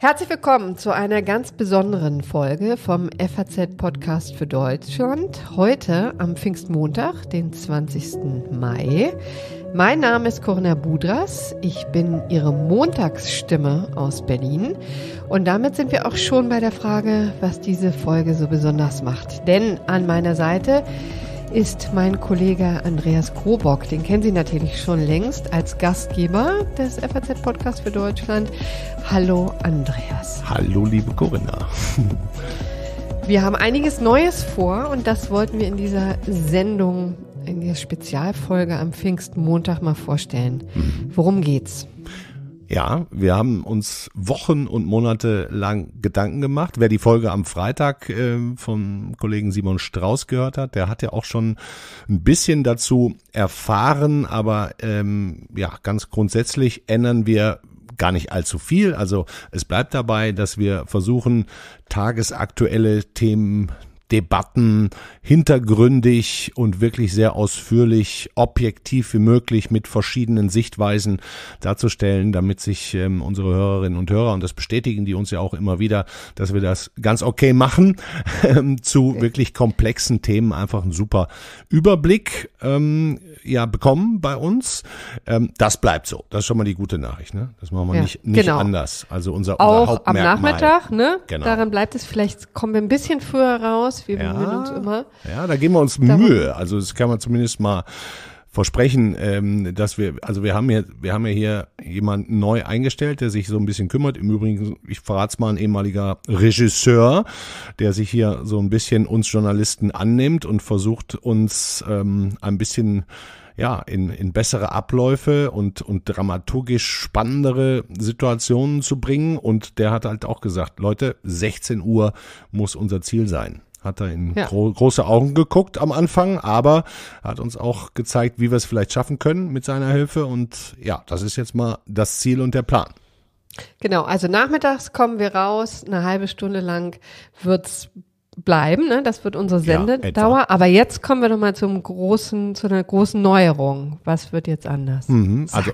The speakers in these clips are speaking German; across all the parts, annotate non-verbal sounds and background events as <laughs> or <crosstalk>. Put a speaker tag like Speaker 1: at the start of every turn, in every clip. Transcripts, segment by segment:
Speaker 1: Herzlich willkommen zu einer ganz besonderen Folge vom FAZ Podcast für Deutschland. Heute am Pfingstmontag, den 20. Mai. Mein Name ist Corinna Budras. Ich bin Ihre Montagsstimme aus Berlin. Und damit sind wir auch schon bei der Frage, was diese Folge so besonders macht. Denn an meiner Seite ist mein Kollege Andreas Krobock. Den kennen Sie natürlich schon längst als Gastgeber des FAZ-Podcasts für Deutschland. Hallo Andreas.
Speaker 2: Hallo liebe Corinna. <laughs>
Speaker 1: Wir haben einiges Neues vor und das wollten wir in dieser Sendung, in der Spezialfolge am Pfingstmontag mal vorstellen. Mhm. Worum geht's?
Speaker 2: Ja, wir haben uns Wochen und Monate lang Gedanken gemacht. Wer die Folge am Freitag äh, vom Kollegen Simon Strauß gehört hat, der hat ja auch schon ein bisschen dazu erfahren. Aber ähm, ja, ganz grundsätzlich ändern wir gar nicht allzu viel. Also es bleibt dabei, dass wir versuchen, tagesaktuelle Themen Debatten hintergründig und wirklich sehr ausführlich, objektiv wie möglich mit verschiedenen Sichtweisen darzustellen, damit sich ähm, unsere Hörerinnen und Hörer, und das bestätigen die uns ja auch immer wieder, dass wir das ganz okay machen, <laughs> ähm, zu wirklich komplexen Themen einfach einen super Überblick ähm, ja, bekommen bei uns. Ähm, das bleibt so. Das ist schon mal die gute Nachricht. Ne? Das machen wir ja, nicht, nicht genau. anders. Also unser, unser auch Hauptmerkmal. am Nachmittag,
Speaker 1: ne? Genau. Daran bleibt es. Vielleicht kommen wir ein bisschen früher raus ganz viel bemühen ja, uns immer.
Speaker 2: Ja, da geben wir uns Darum. Mühe. Also das kann man zumindest mal versprechen, ähm, dass wir, also wir haben ja, wir haben ja hier jemanden neu eingestellt, der sich so ein bisschen kümmert. Im Übrigen, ich verrate es mal, ein ehemaliger Regisseur, der sich hier so ein bisschen uns Journalisten annimmt und versucht uns ähm, ein bisschen ja, in, in bessere Abläufe und, und dramaturgisch spannendere Situationen zu bringen. Und der hat halt auch gesagt, Leute, 16 Uhr muss unser Ziel sein hat er in ja. gro große Augen geguckt am Anfang, aber hat uns auch gezeigt, wie wir es vielleicht schaffen können mit seiner Hilfe. Und ja, das ist jetzt mal das Ziel und der Plan.
Speaker 1: Genau, also nachmittags kommen wir raus, eine halbe Stunde lang wird's bleiben, ne? das wird unsere Sendedauer. Ja, aber jetzt kommen wir doch mal zum großen, zu einer großen Neuerung. Was wird jetzt anders? Mhm, also,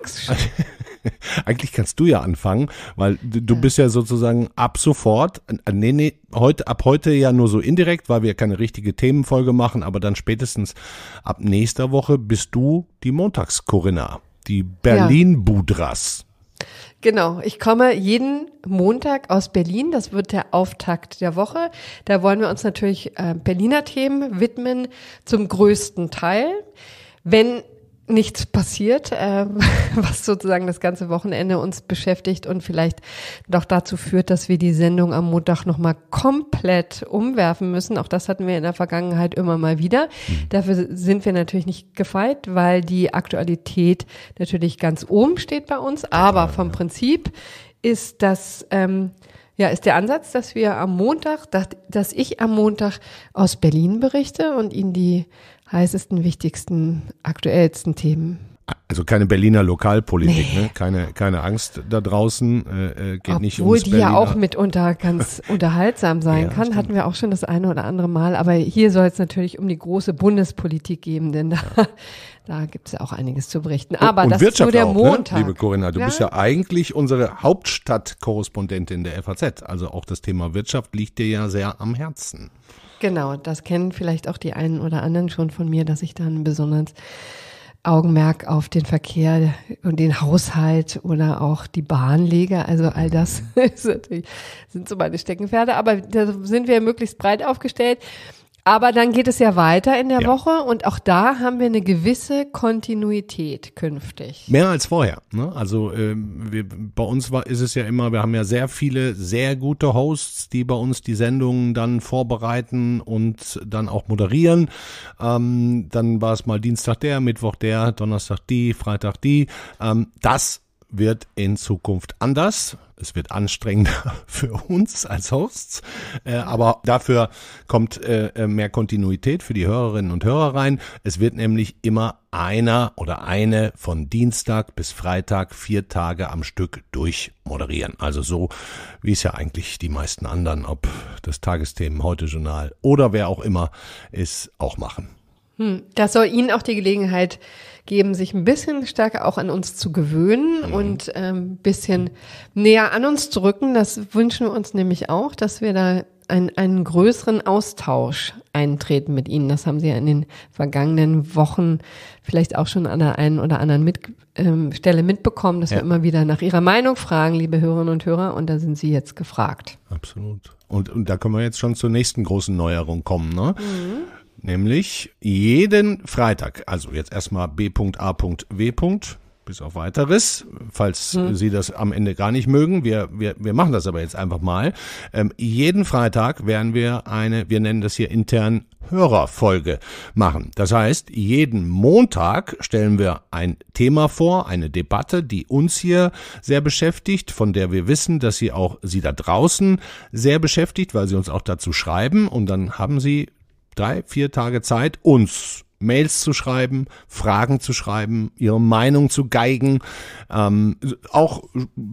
Speaker 2: <laughs> eigentlich kannst du ja anfangen, weil du ja. bist ja sozusagen ab sofort, äh, nee, nee, heute, ab heute ja nur so indirekt, weil wir keine richtige Themenfolge machen, aber dann spätestens ab nächster Woche bist du die Montags-Corinna, die Berlin-Budras.
Speaker 1: Genau, ich komme jeden Montag aus Berlin. Das wird der Auftakt der Woche. Da wollen wir uns natürlich äh, Berliner Themen widmen, zum größten Teil. Wenn nichts passiert, äh, <laughs> was sozusagen das ganze Wochenende uns beschäftigt und vielleicht doch dazu führt, dass wir die Sendung am Montag nochmal komplett umwerfen müssen. Auch das hatten wir in der Vergangenheit immer mal wieder. Mhm. Dafür sind wir natürlich nicht gefeit, weil die Aktualität natürlich ganz oben steht bei uns. Aber vom Prinzip ist das, ähm, ja, ist der Ansatz, dass wir am Montag, dass, dass ich am Montag aus Berlin berichte und Ihnen die heißesten, wichtigsten, aktuellsten Themen.
Speaker 2: Also keine Berliner Lokalpolitik, nee. ne? keine, keine Angst da draußen, äh, äh geht Obwohl nicht ums Obwohl die Berliner. ja auch
Speaker 1: mitunter ganz <laughs> unterhaltsam sein ja, kann, hatten wir auch schon das eine oder andere Mal. Aber hier soll es natürlich um die große Bundespolitik gehen, denn da, ja. <laughs> da gibt es ja auch einiges zu berichten. Aber und, und das Wirtschaft ist nur der auch, ne, Montag. Ne? Liebe Corinna, du ja. bist ja
Speaker 2: eigentlich unsere Hauptstadtkorrespondentin der FAZ. Also auch das Thema Wirtschaft liegt dir ja sehr am Herzen.
Speaker 1: Genau, das kennen vielleicht auch die einen oder anderen schon von mir, dass ich dann besonders Augenmerk auf den Verkehr und den Haushalt oder auch die Bahn lege. Also all das <laughs> sind so meine Steckenpferde, aber da sind wir möglichst breit aufgestellt. Aber dann geht es ja weiter in der ja. Woche und auch da haben wir eine gewisse Kontinuität künftig.
Speaker 2: Mehr als vorher. Ne? Also ähm, wir, bei uns war, ist es ja immer, wir haben ja sehr viele sehr gute Hosts, die bei uns die Sendungen dann vorbereiten und dann auch moderieren. Ähm, dann war es mal Dienstag der, Mittwoch der, Donnerstag die, Freitag die. Ähm, das wird in Zukunft anders. Es wird anstrengender <laughs> für uns als Hosts, äh, aber dafür kommt äh, äh, mehr Kontinuität für die Hörerinnen und Hörer rein. Es wird nämlich immer einer oder eine von Dienstag bis Freitag vier Tage am Stück durchmoderieren. Also so, wie es ja eigentlich die meisten anderen, ob das Tagesthemen, Heute Journal oder wer auch immer es auch machen.
Speaker 1: Hm. Das soll Ihnen auch die Gelegenheit geben, sich ein bisschen stärker auch an uns zu gewöhnen mhm. und ähm, ein bisschen näher an uns zu rücken. Das wünschen wir uns nämlich auch, dass wir da ein, einen größeren Austausch eintreten mit Ihnen. Das haben Sie ja in den vergangenen Wochen vielleicht auch schon an der einen oder anderen mit, ähm, Stelle mitbekommen, dass ja. wir immer wieder nach Ihrer Meinung fragen, liebe Hörerinnen und Hörer, und da sind Sie jetzt gefragt.
Speaker 2: Absolut. Und, und da können wir jetzt schon zur nächsten großen Neuerung kommen. Ne? Mhm. Nämlich jeden Freitag, also jetzt erstmal b.a.w bis auf weiteres, falls hm. Sie das am Ende gar nicht mögen. Wir, wir, wir machen das aber jetzt einfach mal. Ähm, jeden Freitag werden wir eine, wir nennen das hier intern Hörerfolge machen. Das heißt, jeden Montag stellen wir ein Thema vor, eine Debatte, die uns hier sehr beschäftigt, von der wir wissen, dass sie auch Sie da draußen sehr beschäftigt, weil Sie uns auch dazu schreiben. Und dann haben Sie drei, vier Tage Zeit, uns Mails zu schreiben, Fragen zu schreiben, ihre Meinung zu geigen, ähm, auch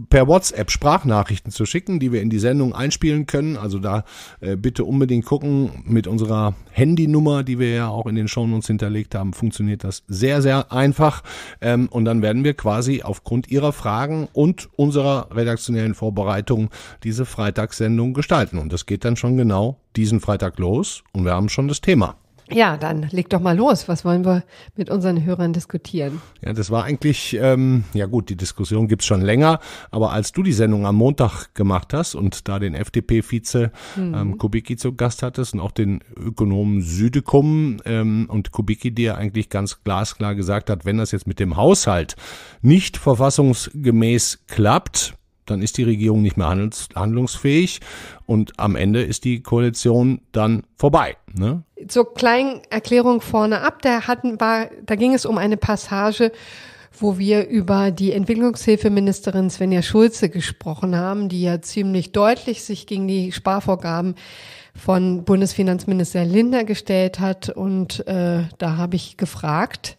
Speaker 2: per WhatsApp Sprachnachrichten zu schicken, die wir in die Sendung einspielen können. Also da äh, bitte unbedingt gucken mit unserer Handynummer, die wir ja auch in den Shownotes hinterlegt haben, funktioniert das sehr, sehr einfach. Ähm, und dann werden wir quasi aufgrund ihrer Fragen und unserer redaktionellen Vorbereitung diese Freitagssendung gestalten. Und das geht dann schon genau diesen Freitag los und wir haben schon das Thema.
Speaker 1: Ja, dann leg doch mal los. Was wollen wir mit unseren Hörern diskutieren?
Speaker 2: Ja, das war eigentlich, ähm, ja gut, die Diskussion gibt's schon länger, aber als du die Sendung am Montag gemacht hast und da den FDP-Vize mhm. ähm, Kubicki zu Gast hattest und auch den Ökonomen Südekum ähm, und Kubicki dir eigentlich ganz glasklar gesagt hat, wenn das jetzt mit dem Haushalt nicht verfassungsgemäß klappt, dann ist die Regierung nicht mehr handlungsfähig und am Ende ist die Koalition dann vorbei. Ne?
Speaker 1: Zur kleinen Erklärung vorne ab, da, hatten, war, da ging es um eine Passage, wo wir über die Entwicklungshilfeministerin Svenja Schulze gesprochen haben, die ja ziemlich deutlich sich gegen die Sparvorgaben von Bundesfinanzminister Linder gestellt hat. Und äh, da habe ich gefragt,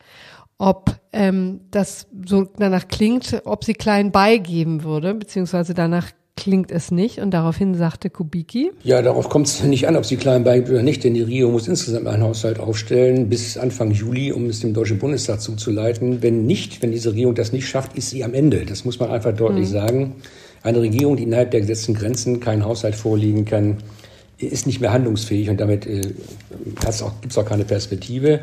Speaker 1: ob ähm, das so danach klingt, ob sie klein beigeben würde, beziehungsweise danach klingt es nicht. Und daraufhin sagte Kubicki.
Speaker 2: Ja, darauf kommt es nicht an, ob sie klein bleibt oder nicht, denn die Regierung muss insgesamt einen Haushalt aufstellen bis Anfang Juli, um es dem Deutschen Bundestag zuzuleiten. Wenn nicht, wenn diese Regierung das nicht schafft, ist sie am Ende. Das muss man einfach deutlich mhm. sagen. Eine Regierung, die innerhalb der gesetzten Grenzen keinen Haushalt vorlegen kann, ist nicht mehr handlungsfähig und damit äh, gibt es auch keine Perspektive.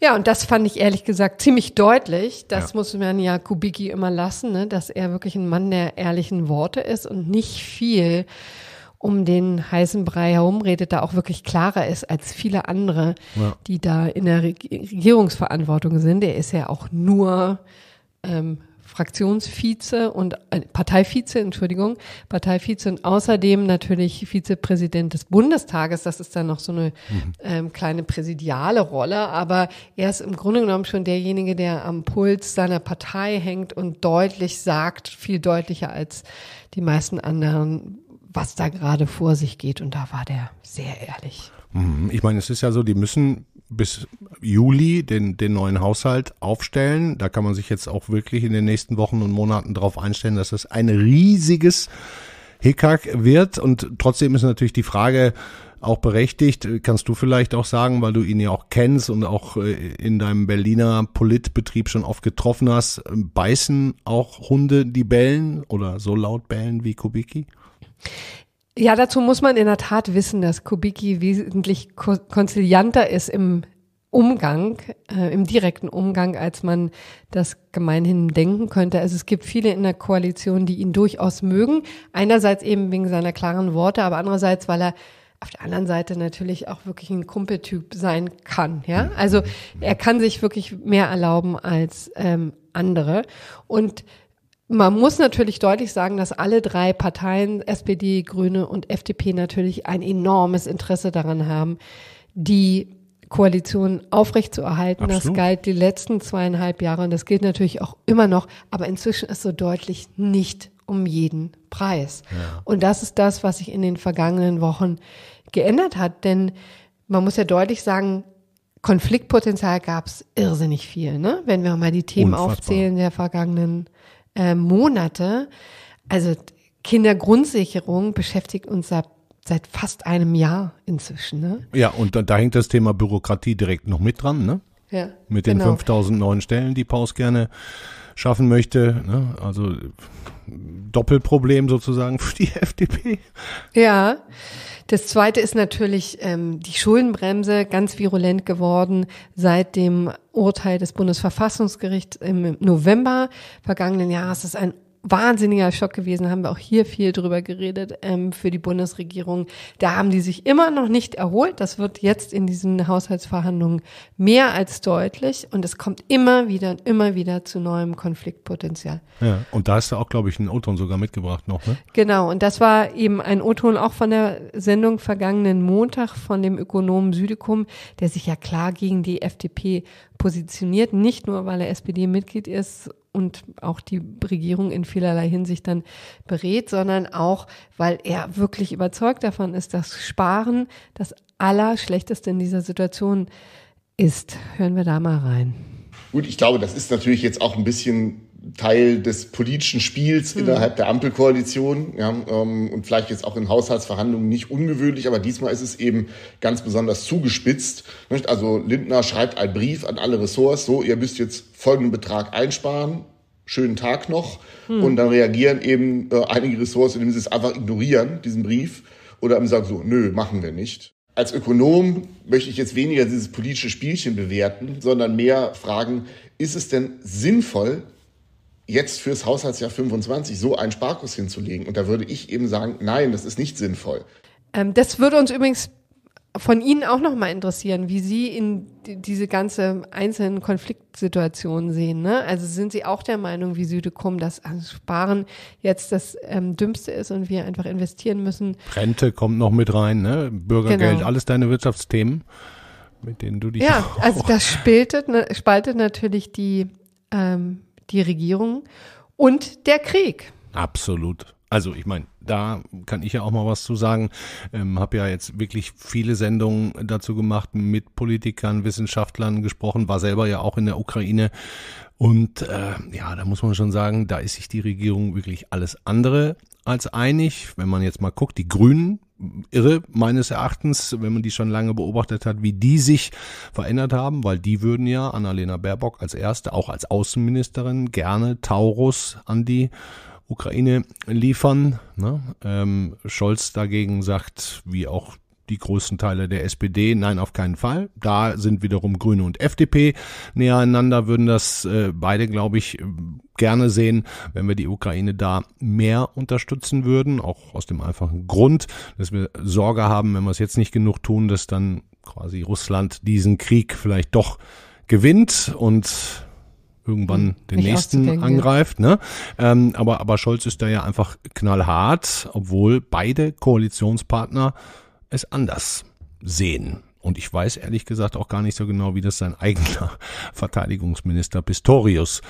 Speaker 1: Ja, und das fand ich ehrlich gesagt ziemlich deutlich. Das ja. muss man ja Kubicki immer lassen, ne? dass er wirklich ein Mann der ehrlichen Worte ist und nicht viel um den heißen Brei herumredet, da auch wirklich klarer ist als viele andere, ja. die da in der Regierungsverantwortung sind. Er ist ja auch nur ähm, Fraktionsvize und äh, Parteivize, Entschuldigung, Parteivize und außerdem natürlich Vizepräsident des Bundestages. Das ist dann noch so eine mhm. ähm, kleine präsidiale Rolle, aber er ist im Grunde genommen schon derjenige, der am Puls seiner Partei hängt und deutlich sagt, viel deutlicher als die meisten anderen, was da gerade vor sich geht. Und da war der sehr ehrlich.
Speaker 2: Mhm. Ich meine, es ist ja so, die müssen bis Juli den, den neuen Haushalt aufstellen. Da kann man sich jetzt auch wirklich in den nächsten Wochen und Monaten darauf einstellen, dass das ein riesiges Hickhack wird. Und trotzdem ist natürlich die Frage auch berechtigt, kannst du vielleicht auch sagen, weil du ihn ja auch kennst und auch äh, in deinem Berliner Politbetrieb schon oft getroffen hast, beißen auch Hunde die bellen oder so laut bellen wie Kubicki?
Speaker 1: Ja, dazu muss man in der Tat wissen, dass Kubicki wesentlich konzilianter ist im Umgang, äh, im direkten Umgang, als man das gemeinhin denken könnte. Also es gibt viele in der Koalition, die ihn durchaus mögen. Einerseits eben wegen seiner klaren Worte, aber andererseits, weil er auf der anderen Seite natürlich auch wirklich ein Kumpeltyp sein kann. Ja, also er kann sich wirklich mehr erlauben als ähm, andere und man muss natürlich deutlich sagen, dass alle drei Parteien, SPD, Grüne und FDP, natürlich ein enormes Interesse daran haben, die Koalition aufrechtzuerhalten. Absolut. Das galt die letzten zweieinhalb Jahre und das gilt natürlich auch immer noch, aber inzwischen ist so deutlich nicht um jeden Preis. Ja. Und das ist das, was sich in den vergangenen Wochen geändert hat, denn man muss ja deutlich sagen, Konfliktpotenzial gab es irrsinnig viel, ne? wenn wir mal die Themen Unfassbar. aufzählen der vergangenen äh, Monate. Also Kindergrundsicherung beschäftigt uns seit, seit fast einem Jahr inzwischen. Ne?
Speaker 2: Ja, und da, da hängt das Thema Bürokratie direkt noch mit dran, ne?
Speaker 1: Ja, mit den genau.
Speaker 2: 5000 neuen Stellen, die Paus gerne schaffen möchte. Ne? Also Doppelproblem sozusagen für die <laughs> FDP.
Speaker 1: Ja. Das zweite ist natürlich ähm, die Schuldenbremse, ganz virulent geworden seit dem Urteil des Bundesverfassungsgerichts im November vergangenen Jahres. Das ist ein wahnsinniger Schock gewesen, haben wir auch hier viel drüber geredet ähm, für die Bundesregierung. Da haben die sich immer noch nicht erholt. Das wird jetzt in diesen Haushaltsverhandlungen mehr als deutlich und es kommt immer wieder und immer wieder zu neuem Konfliktpotenzial.
Speaker 2: Ja, und da hast du auch, glaube ich, einen O-Ton sogar mitgebracht noch, ne?
Speaker 1: Genau, und das war eben ein O-Ton auch von der Sendung vergangenen Montag von dem Ökonomen Südekum, der sich ja klar gegen die FDP positioniert, nicht nur weil er SPD-Mitglied ist, und auch die Regierung in vielerlei Hinsicht dann berät, sondern auch, weil er wirklich überzeugt davon ist, dass Sparen das Allerschlechteste in dieser Situation ist. Hören wir da mal rein.
Speaker 2: Gut, ich glaube, das ist natürlich jetzt auch ein bisschen Teil des politischen Spiels hm. innerhalb der Ampelkoalition ja, ähm, und vielleicht jetzt auch in Haushaltsverhandlungen nicht ungewöhnlich, aber diesmal ist es eben ganz besonders zugespitzt. Nicht? Also Lindner schreibt einen Brief an alle Ressorts, so ihr müsst jetzt folgenden Betrag einsparen, schönen Tag noch hm. und dann reagieren eben äh, einige Ressorts, indem sie es einfach ignorieren, diesen Brief, oder eben sagen so, nö, machen wir nicht als Ökonom möchte ich jetzt weniger dieses politische Spielchen bewerten, sondern mehr fragen, ist es denn sinnvoll, jetzt fürs Haushaltsjahr 25 so einen Sparkurs hinzulegen. Und da würde ich eben sagen, nein, das ist nicht sinnvoll.
Speaker 1: Ähm, das würde uns übrigens von Ihnen auch nochmal interessieren, wie Sie in diese ganze einzelnen Konfliktsituationen sehen. Ne? Also sind Sie auch der Meinung, wie Südekum, dass also Sparen jetzt das ähm, Dümmste ist und wir einfach investieren müssen?
Speaker 2: Rente kommt noch mit rein, ne? Bürgergeld, genau. alles deine Wirtschaftsthemen, mit denen du dich. Ja, <laughs> also das
Speaker 1: spaltet, ne, spaltet natürlich die ähm, die Regierung und der Krieg.
Speaker 2: Absolut. Also ich meine, da kann ich ja auch mal was zu sagen. Ähm, habe ja jetzt wirklich viele Sendungen dazu gemacht, mit Politikern, Wissenschaftlern gesprochen, war selber ja auch in der Ukraine. Und äh, ja, da muss man schon sagen, da ist sich die Regierung wirklich alles andere als einig. Wenn man jetzt mal guckt, die Grünen irre meines Erachtens, wenn man die schon lange beobachtet hat, wie die sich verändert haben, weil die würden ja Annalena Baerbock als erste, auch als Außenministerin, gerne Taurus an die Ukraine liefern. Ne? Ähm, Scholz dagegen sagt, wie auch die größten Teile der SPD. Nein, auf keinen Fall. Da sind wiederum Grüne und FDP näher einander, würden das äh, beide, glaube ich, gerne sehen, wenn wir die Ukraine da mehr unterstützen würden, auch aus dem einfachen Grund, dass wir Sorge haben, wenn wir es jetzt nicht genug tun, dass dann quasi Russland diesen Krieg vielleicht doch gewinnt und irgendwann hm, den Nicht nächsten angreift. Ne? Ähm, aber, aber Scholz ist da ja einfach knallhart, obwohl beide Koalitionspartner es anders sehen. Und ich weiß ehrlich gesagt auch gar nicht so genau, wie das sein eigener <laughs> Verteidigungsminister Pistorius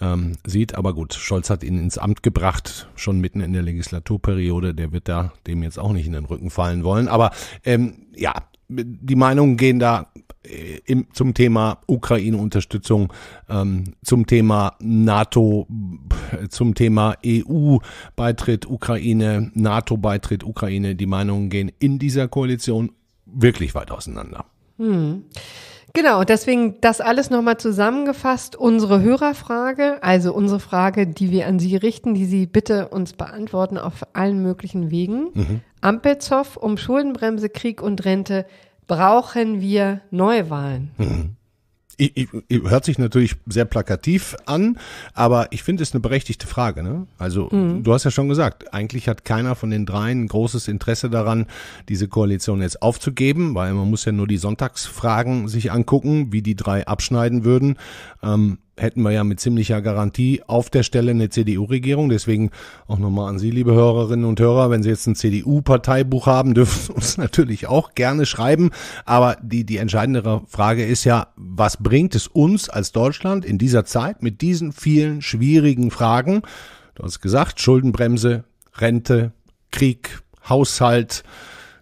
Speaker 2: ähm, sieht. Aber gut, Scholz hat ihn ins Amt gebracht, schon mitten in der Legislaturperiode. Der wird da dem jetzt auch nicht in den Rücken fallen wollen. Aber ähm, ja, die Meinungen gehen da im, zum Thema Ukraine-Unterstützung, ähm, zum Thema NATO, zum Thema EU-Beitritt Ukraine, NATO-Beitritt Ukraine, die Meinungen gehen in dieser Koalition wirklich weit auseinander.
Speaker 1: Hm. Genau, deswegen das alles nochmal zusammengefasst. Unsere Hörerfrage, also unsere Frage, die wir an Sie richten, die Sie bitte uns beantworten auf allen möglichen Wegen. Mhm. Ampelzoff um Schuldenbremse, Krieg und Rente brauchen wir Neuwahlen. Mhm.
Speaker 2: Ich, ich, ich, hört sich natürlich sehr plakativ an, aber ich finde es eine berechtigte Frage. Ne? Also mhm. du hast ja schon gesagt, eigentlich hat keiner von den dreien großes Interesse daran, diese Koalition jetzt aufzugeben, weil man muss ja nur die Sonntagsfragen sich angucken, wie die drei abschneiden würden. Ähm, hätten wir ja mit ziemlicher Garantie auf der Stelle eine CDU-Regierung. Deswegen auch nochmal an Sie, liebe Hörerinnen und Hörer, wenn Sie jetzt ein CDU-Parteibuch haben, <laughs> dürfen Sie uns natürlich auch gerne schreiben. Aber die, die entscheidendere Frage ist ja, was bringt es uns als Deutschland in dieser Zeit mit diesen vielen schwierigen Fragen? Du hast gesagt, Schuldenbremse, Rente, Krieg, Haushalt,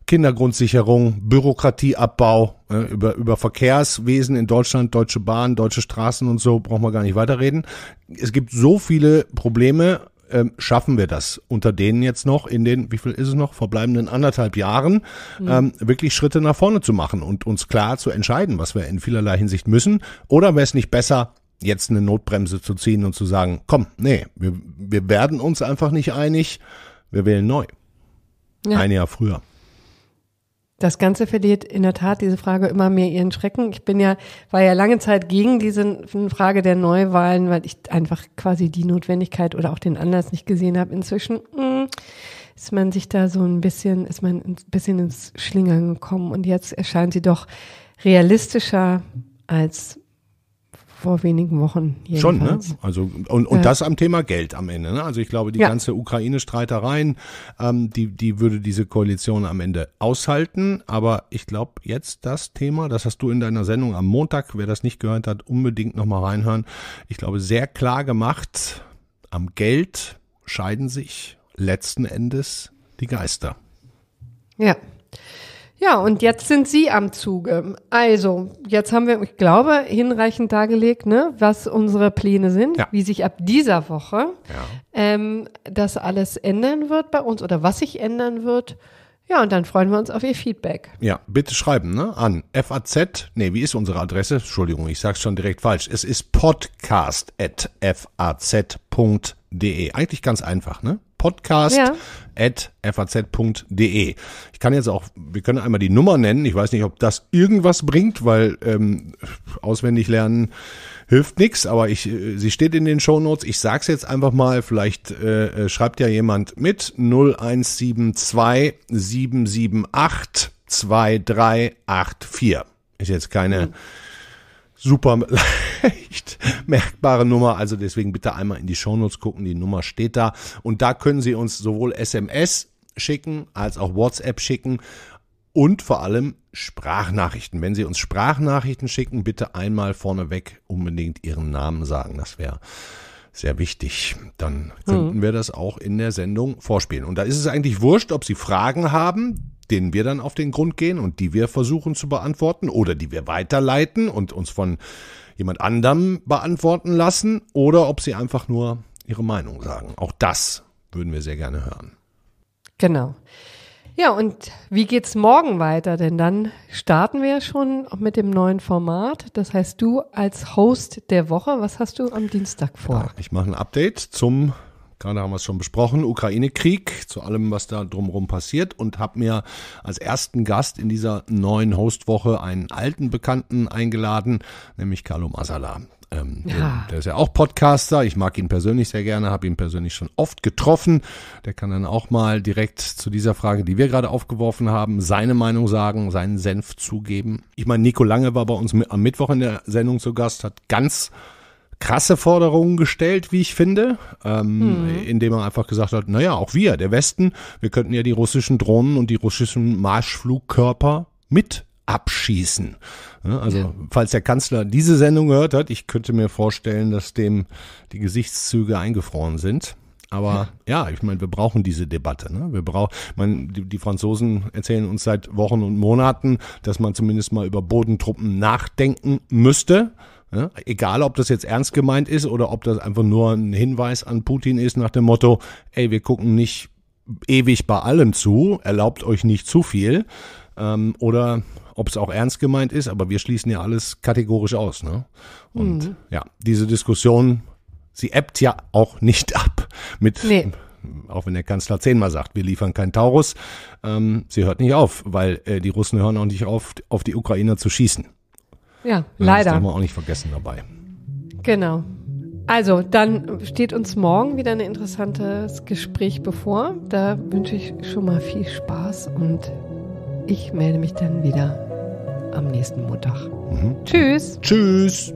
Speaker 2: Kindergrundsicherung, Bürokratieabbau, äh, über, über Verkehrswesen in Deutschland, Deutsche Bahn, deutsche Straßen und so, brauchen wir gar nicht weiterreden. Es gibt so viele Probleme, ähm, schaffen wir das unter denen jetzt noch in den, wie viel ist es noch, verbleibenden anderthalb Jahren, mhm. ähm, wirklich Schritte nach vorne zu machen und uns klar zu entscheiden, was wir in vielerlei Hinsicht müssen? Oder wäre es nicht besser, jetzt eine Notbremse zu ziehen und zu sagen, komm, nee, wir, wir werden uns einfach nicht einig, wir wählen neu. Ja. Ein Jahr früher
Speaker 1: das Ganze verliert in der Tat diese Frage immer mehr ihren Schrecken. Ich bin ja, war ja lange Zeit gegen diese Frage der Neuwahlen, weil ich einfach quasi die Notwendigkeit oder auch den Anlass nicht gesehen habe. Inzwischen hm, ist man sich da so ein bisschen, ist man ein bisschen ins Schlingern gekommen und jetzt erscheint sie doch realistischer als vor wenigen Wochen. Jedenfalls. Schon, ne? Also und, und ja. das
Speaker 2: am Thema Geld am Ende. Ne? Also ich glaube, die ja. ganze Ukraine-Streitereien, ähm, die, die würde diese Koalition am Ende aushalten. Aber ich glaube, jetzt das Thema, das hast du in deiner Sendung am Montag, wer das nicht gehört hat, unbedingt nochmal reinhören. Ich glaube, sehr klar gemacht, am Geld scheiden sich letzten Endes die Geister.
Speaker 1: Ja. Ja, und jetzt sind Sie am Zuge. Also, jetzt haben wir, ich glaube, hinreichend dargelegt, ne, was unsere Pläne sind, ja. wie sich ab dieser Woche ja. ähm, das alles ändern wird bei uns oder was sich ändern wird. Ja, und dann freuen wir uns auf Ihr Feedback.
Speaker 2: Ja, bitte schreiben ne, an FAZ. Nee, wie ist unsere Adresse? Entschuldigung, ich sag's schon direkt falsch. Es ist podcast.faz.de. Eigentlich ganz einfach, ne? podcast ja. at faz.de. Ich kann jetzt auch, wir können einmal die Nummer nennen. Ich weiß nicht, ob das irgendwas bringt, weil ähm, auswendig lernen hilft nichts, aber ich, äh, sie steht in den Shownotes. Ich sage es jetzt einfach mal, vielleicht äh, äh schreibt ja jemand mit 0172 778 2384. Ist jetzt keine. Mhm super <laughs> leicht merkbare Nummer. Also deswegen bitte einmal in die Shownotes gucken. Die Nummer steht da. Und da können Sie uns sowohl SMS schicken als auch WhatsApp schicken und vor allem Sprachnachrichten. Wenn Sie uns Sprachnachrichten schicken, bitte einmal vorneweg unbedingt Ihren Namen sagen. Das wäre sehr wichtig. Dann könnten mhm. wir das auch in der Sendung vorspielen. Und da ist es eigentlich wurscht, ob Sie Fragen haben denen wir dann auf den Grund gehen und die wir versuchen zu beantworten oder die wir weiterleiten und uns von jemand anderem beantworten lassen oder ob sie einfach nur ihre Meinung sagen. Auch das würden wir sehr gerne hören.
Speaker 1: Genau. Ja, und wie geht's morgen weiter? Denn dann starten wir schon mit dem neuen Format. Das heißt, du als Host der Woche, was hast du am Dienstag vor? Ja,
Speaker 2: ich mache ein Update zum Gerade haben wir es schon besprochen, Ukraine-Krieg, zu allem, was da drumherum passiert und habe mir als ersten Gast in dieser neuen Hostwoche einen alten Bekannten eingeladen, nämlich Carlo Masala. Ähm, ja. Der ist ja auch Podcaster. Ich mag ihn persönlich sehr gerne, habe ihn persönlich schon oft getroffen. Der kann dann auch mal direkt zu dieser Frage, die wir gerade aufgeworfen haben, seine Meinung sagen, seinen Senf zugeben. Ich meine, Nico Lange war bei uns am Mittwoch in der Sendung zu Gast, hat ganz krasse Forderungen gestellt, wie ich finde, ähm, hm. indem er einfach gesagt hat, naja, auch wir, der Westen, wir könnten ja die russischen Drohnen und die russischen Marschflugkörper mit abschießen. Also ja. falls der Kanzler diese Sendung gehört hat, ich könnte mir vorstellen, dass dem die Gesichtszüge eingefroren sind. Aber ja, ich meine, wir brauchen diese Debatte. Ne? Wir brauchen, man, die, die Franzosen erzählen uns seit Wochen und Monaten, dass man zumindest mal über Bodentruppen nachdenken müsste. Ja, egal, ob das jetzt ernst gemeint ist oder ob das einfach nur ein Hinweis an Putin ist nach dem Motto, ey, wir gucken nicht ewig bei allem zu, erlaubt euch nicht zu viel. Ähm, oder ob es auch ernst gemeint ist, aber wir schließen ja alles kategorisch aus. Ne? Und mhm. ja, diese Diskussion, sie ebbt ja auch nicht ab mit. Nee auch wenn der Kanzler zehnmal sagt, wir liefern keinen Taurus, ähm, sie hört nicht auf, weil äh, die Russen hören auch nicht auf, auf die Ukrainer zu schießen.
Speaker 1: Ja, leider. Das haben wir
Speaker 2: auch nicht vergessen dabei.
Speaker 1: Genau. Also, dann steht uns morgen wieder ein interessantes Gespräch bevor. Da wünsche ich schon mal viel Spaß und ich melde mich dann wieder am nächsten Montag. Mhm. Tschüss. Tschüss.